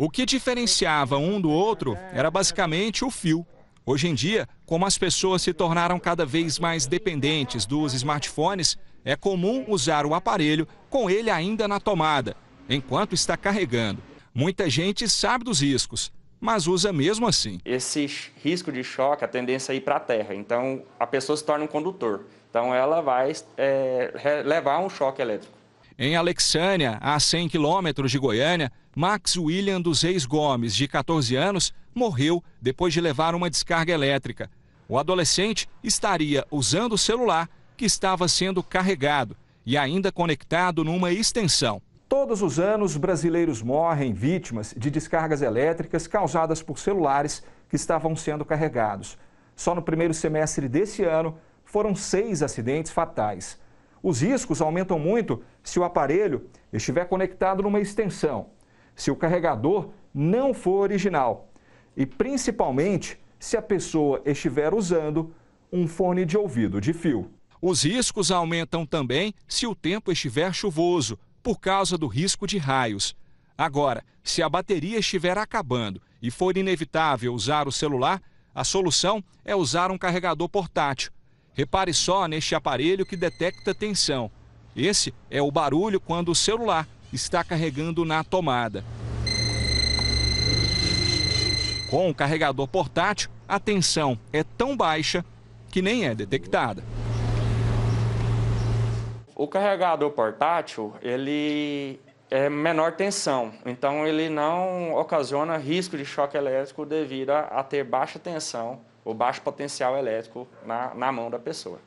O que diferenciava um do outro era basicamente o fio. Hoje em dia, como as pessoas se tornaram cada vez mais dependentes dos smartphones, é comum usar o aparelho com ele ainda na tomada, enquanto está carregando. Muita gente sabe dos riscos, mas usa mesmo assim. Esse risco de choque, a tendência é ir para a terra. Então, a pessoa se torna um condutor. Então, ela vai é, levar um choque elétrico. Em Alexânia, a 100 quilômetros de Goiânia, Max William dos Reis Gomes, de 14 anos, morreu depois de levar uma descarga elétrica. O adolescente estaria usando o celular que estava sendo carregado e ainda conectado numa extensão. Todos os anos, brasileiros morrem vítimas de descargas elétricas causadas por celulares que estavam sendo carregados. Só no primeiro semestre desse ano foram seis acidentes fatais. Os riscos aumentam muito se o aparelho estiver conectado numa extensão, se o carregador não for original e principalmente se a pessoa estiver usando um fone de ouvido de fio. Os riscos aumentam também se o tempo estiver chuvoso, por causa do risco de raios. Agora, se a bateria estiver acabando e for inevitável usar o celular, a solução é usar um carregador portátil Repare só neste aparelho que detecta tensão. Esse é o barulho quando o celular está carregando na tomada. Com o carregador portátil, a tensão é tão baixa que nem é detectada. O carregador portátil, ele é menor tensão, então ele não ocasiona risco de choque elétrico devido a, a ter baixa tensão o baixo potencial elétrico na, na mão da pessoa.